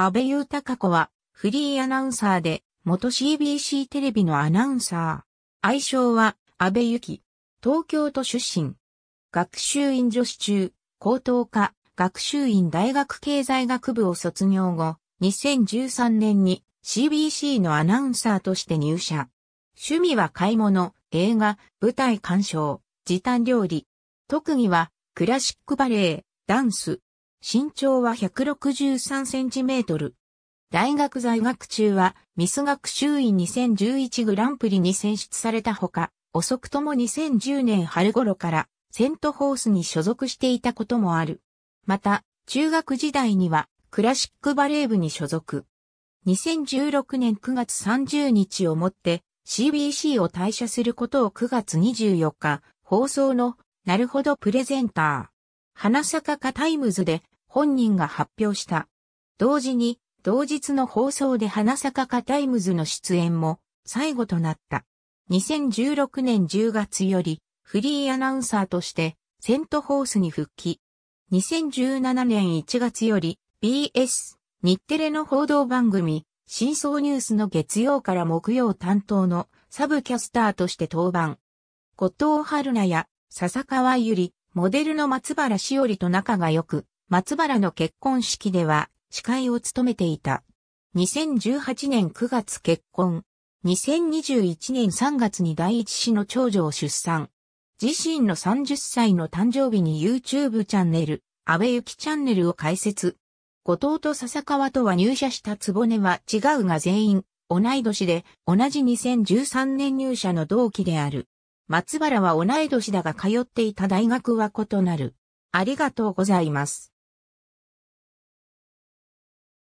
安倍裕隆子は、フリーアナウンサーで、元 CBC テレビのアナウンサー。愛称は、安倍ゆき。東京都出身。学習院女子中、高等科、学習院大学経済学部を卒業後、2013年に CBC のアナウンサーとして入社。趣味は買い物、映画、舞台鑑賞、時短料理。特技は、クラシックバレエ、ダンス、身長は163センチメートル。大学在学中はミス学周院2011グランプリに選出されたほか、遅くとも2010年春頃からセントホースに所属していたこともある。また、中学時代にはクラシックバレー部に所属。2016年9月30日をもって CBC を退社することを9月24日放送のなるほどプレゼンター。花坂かタイムズで本人が発表した。同時に、同日の放送で花坂かタイムズの出演も最後となった。2016年10月よりフリーアナウンサーとしてセントホースに復帰。2017年1月より BS 日テレの報道番組真相ニュースの月曜から木曜担当のサブキャスターとして登板。後藤春菜や笹川ゆり、モデルの松原しおりと仲が良く、松原の結婚式では司会を務めていた。2018年9月結婚。2021年3月に第一子の長女を出産。自身の30歳の誕生日に YouTube チャンネル、安倍ゆきチャンネルを開設。後藤と笹川とは入社したぼねは違うが全員、同い年で、同じ2013年入社の同期である。松原は同い年だが通っていた大学は異なる。ありがとうございます。